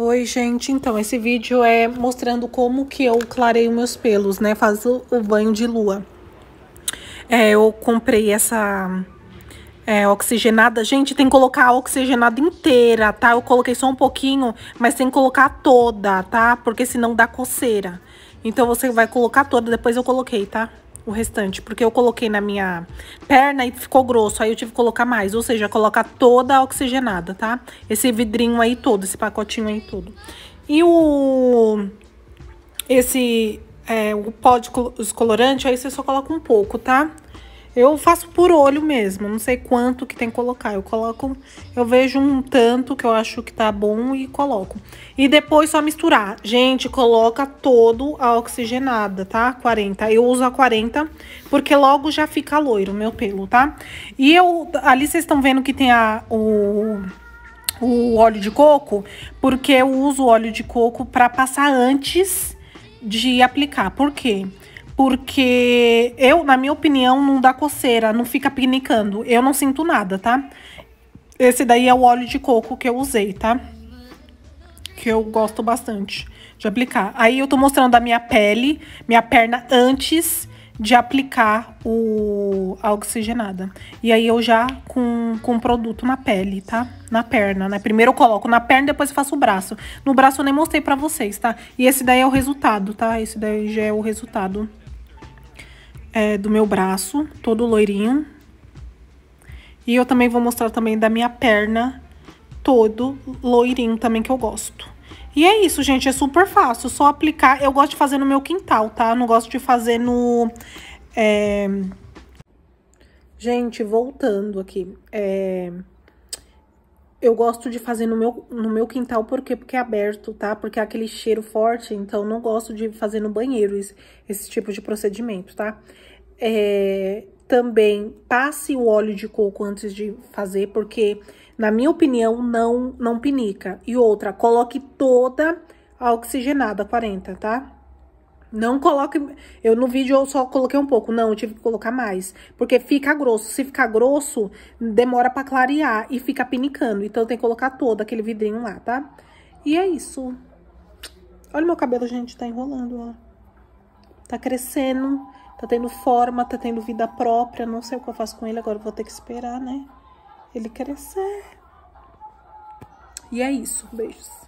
Oi, gente. Então, esse vídeo é mostrando como que eu clarei os meus pelos, né? Faço o banho de lua. É, eu comprei essa é, oxigenada. Gente, tem que colocar a oxigenada inteira, tá? Eu coloquei só um pouquinho, mas tem que colocar toda, tá? Porque senão dá coceira. Então, você vai colocar toda. Depois eu coloquei, tá? o restante, porque eu coloquei na minha perna e ficou grosso, aí eu tive que colocar mais, ou seja, colocar toda a oxigenada, tá? Esse vidrinho aí todo, esse pacotinho aí todo. E o esse é, o pó de descolorante, aí você só coloca um pouco, tá? Eu faço por olho mesmo, não sei quanto que tem que colocar. Eu coloco, eu vejo um tanto que eu acho que tá bom e coloco. E depois só misturar. Gente, coloca todo a oxigenada, tá? 40. Eu uso a 40 porque logo já fica loiro o meu pelo, tá? E eu ali vocês estão vendo que tem a o o óleo de coco, porque eu uso óleo de coco para passar antes de aplicar. Por quê? Porque eu, na minha opinião, não dá coceira, não fica pinicando. Eu não sinto nada, tá? Esse daí é o óleo de coco que eu usei, tá? Que eu gosto bastante de aplicar. Aí eu tô mostrando a minha pele, minha perna antes de aplicar o, a oxigenada. E aí eu já com, com o produto na pele, tá? Na perna, né? Primeiro eu coloco na perna, depois faço o braço. No braço eu nem mostrei pra vocês, tá? E esse daí é o resultado, tá? Esse daí já é o resultado é, do meu braço, todo loirinho. E eu também vou mostrar também da minha perna, todo loirinho também que eu gosto. E é isso, gente, é super fácil, só aplicar. Eu gosto de fazer no meu quintal, tá? Não gosto de fazer no... É... Gente, voltando aqui, é eu gosto de fazer no meu, no meu quintal, por quê? Porque é aberto, tá? Porque é aquele cheiro forte, então não gosto de fazer no banheiro esse, esse tipo de procedimento, tá? É, também passe o óleo de coco antes de fazer, porque, na minha opinião, não, não pinica. E outra, coloque toda a oxigenada 40, tá? Não coloque... Eu no vídeo eu só coloquei um pouco. Não, eu tive que colocar mais. Porque fica grosso. Se ficar grosso, demora pra clarear e fica pinicando. Então tem que colocar todo aquele vidrinho lá, tá? E é isso. Olha meu cabelo, gente. Tá enrolando, ó. Tá crescendo. Tá tendo forma, tá tendo vida própria. Não sei o que eu faço com ele agora. Vou ter que esperar, né? Ele crescer. E é isso. Beijos.